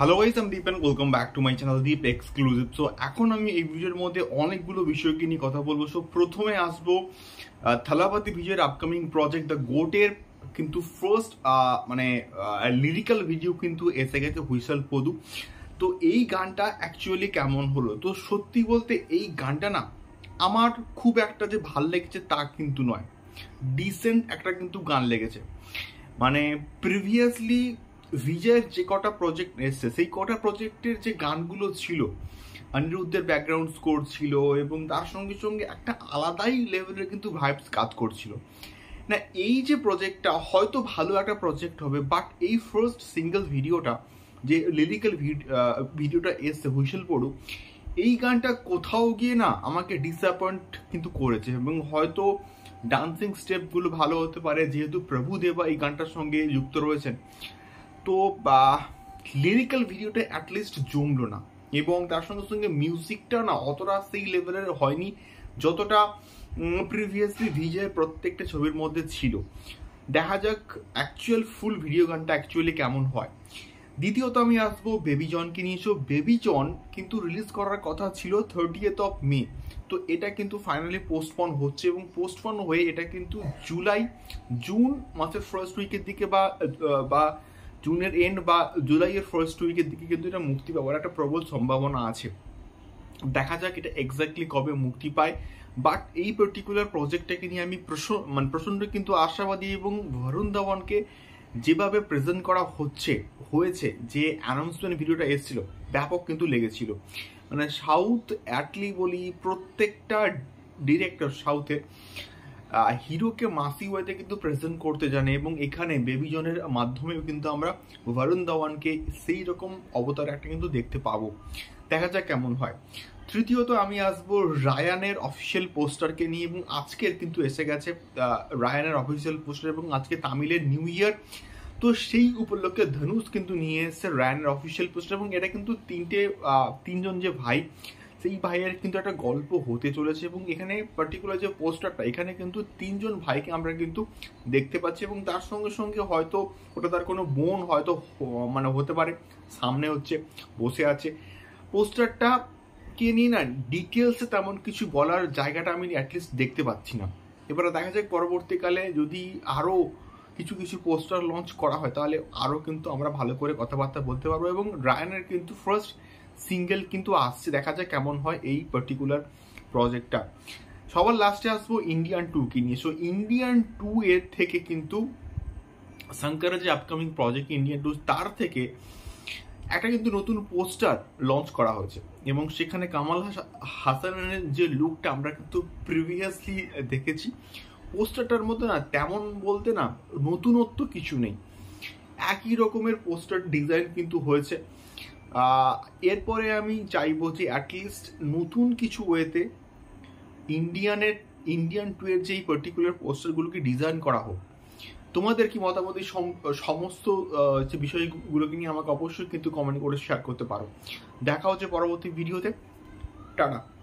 hello guys আমি Deep and welcome back to my channel Deep exclusive so এখন আমি এই ভিডিওর মধ্যে অনেকগুলো বিষয়কে নিয়ে কথা বলবো সো প্রথমে আসবো থালাপাতি ভিজয়ের আপকামিং প্রজেক্ট দ্য গোটের কিন্তু ফার্স্ট মানে লিরিক্যাল ভিডিও কিন্তু এসে গেছে হুইসেল পদু তো এই গানটা অ্যাকচুয়ালি কেমন হলো তো সত্যি বলতে এই গানটা না আমার খুব একটা যে ভাল লেগেছে তা কিন্তু নয় ডিসেন্ট একটা কিন্তু গান লেগেছে মানে প্রিভিয়াসলি ভিজয়ের যে কটা প্রজেক্ট এসছে সেই কটা প্রজেক্টের যে গানগুলো ছিল অনিরুদ্ধের ব্যাকগ্রাউন্ড স্কোর ছিল এবং তার সঙ্গে সঙ্গে একটা আলাদাই লেভেলের কিন্তু ভাইবস কাজ করছিল না এই যে প্রজেক্টটা হয়তো ভালো একটা প্রজেক্ট হবে বাট এই ফার্স্ট সিঙ্গেল ভিডিওটা যে লিরিক্যাল ভিডিওটা এসছে হুইসেল পড়ু এই গানটা কোথাও গিয়ে না আমাকে ডিসঅ্যাপয়েন্ট কিন্তু করেছে এবং হয়তো ডান্সিং স্টেপগুলো ভালো হতে পারে যেহেতু প্রভু দেবা এই গানটার সঙ্গে যুক্ত রয়েছেন তো বা লিরিক্যাল ভিডিওটা অ্যাটলিস্ট জমলো না এবং তার সঙ্গে সঙ্গে মিউজিকটা না অতটা সেই লেভেলের হয়নি যতটা প্রিভিয়াসলি ভিজয়ের প্রত্যেকটা ছবির মধ্যে ছিল দেখা যাক অ্যাকচুয়াল ফুল ভিডিও গানটা অ্যাকচুয়ালি কেমন হয় দ্বিতীয়ত আমি আসবো বেবি জনকে নিয়েছো বেবি জন কিন্তু রিলিজ করার কথা ছিল থার্টিয়েথ অফ মে তো এটা কিন্তু ফাইনালি পোস্টপন হচ্ছে এবং পোস্টপন হয়ে এটা কিন্তু জুলাই জুন মাসের ফার্স্ট উইকের দিকে বা বা জুনের এন্ড বা জুলাইয়ের ফার্স্ট উইকের দিকে কিন্তু এটা মুক্তি পাওয়ার একটা প্রবল সম্ভাবনা আছে দেখা যাক এটা এক্স্যাক্টলি কবে মুক্তি পায় বাট এই পার্টিকুলার প্রজেক্টটাকে নিয়ে আমি মানে প্রচণ্ড কিন্তু আশাবাদী এবং ভরুণ ধাবনকে যেভাবে প্রেজেন্ট করা হচ্ছে হয়েছে যে অ্যানাউন্সমেন্ট ভিডিওটা এসেছিল ব্যাপক কিন্তু লেগেছিল মানে সাউথ অ্যাটলি বলি প্রত্যেকটা ডিরেক্টর সাউথের হিরোকে মাসি ওয়েতে কিন্তু প্রেজেন্ট করতে জানে এবং এখানে বেবি জনের মাধ্যমেও কিন্তু আমরা বরুণ ধাওয়ানকে সেই রকম অবতার একটা কিন্তু দেখতে পাবো দেখা যাক কেমন হয় তৃতীয়ত আমি আসব রায়ানের অফিসিয়াল পোস্টারকে নিয়ে এবং আজকের কিন্তু এসে গেছে রায়ানের অফিসিয়াল পোস্টার এবং আজকে তামিলের নিউ ইয়ার তো সেই উপলক্ষে ধনুষ কিন্তু নিয়ে এসছে রায়ানের অফিসিয়াল পোস্টার এবং এটা কিন্তু তিনটে তিনজন যে ভাই সেই ভাইয়ের কিন্তু একটা গল্প হতে চলেছে এবং এখানে পার্টিকুলার যে পোস্টারটা এখানে কিন্তু তিনজন ভাইকে আমরা কিন্তু দেখতে পাচ্ছি এবং তার সঙ্গে সঙ্গে হয়তো ওটা তার কোনো বোন হয়তো মানে হতে পারে সামনে হচ্ছে বসে আছে পোস্টারটা কে নিয়ে না ডিটেলসে তেমন কিছু বলার জায়গাটা আমি অ্যাটলিস্ট দেখতে পাচ্ছি না এবারে দেখা যাক পরবর্তীকালে যদি আরও কিছু কিছু পোস্টার লঞ্চ করা হয় তাহলে আরও কিন্তু আমরা ভালো করে কথাবার্তা বলতে পারবো এবং রায়ানের কিন্তু ফার্স্ট সিঙ্গেল কিন্তু আসছে দেখা যায় কেমন হয় এই পার্টিকুলার প্রজেক্টটা সবার লাস্টে আসবো ইন্ডিয়ান টু কি নিয়ে সো ইন্ডিয়ান টু এর থেকে কিন্তু শঙ্করের যে আপকামিং প্রজেক্ট ইন্ডিয়ান টু তার থেকে একটা কিন্তু নতুন পোস্টার লঞ্চ করা হয়েছে এবং সেখানে কামাল হাসানের যে লুকটা আমরা কিন্তু প্রিভিয়াসলি দেখেছি পোস্টারটার মধ্যে না তেমন বলতে না নতুনত্ব কিছু নেই একই রকমের পোস্টার ডিজাইন কিন্তু হয়েছে এরপরে আমি চাইবো যে অ্যাটলিস্ট নতুন কিছু ওয়েতে ইন্ডিয়ানের ইন্ডিয়ান টুয়ের যেই পার্টিকুলার পোস্টারগুলোকে ডিজাইন করা হোক তোমাদের কি মতামত এই সমস্ত যে বিষয়গুলোকে নিয়ে আমাকে অবশ্যই কিন্তু কমেন্ট করে শেয়ার করতে পারো দেখা হচ্ছে পরবর্তী ভিডিওতে টাটা